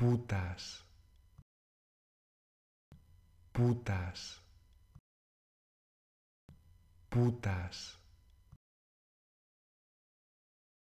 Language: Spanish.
putas, putas, putas.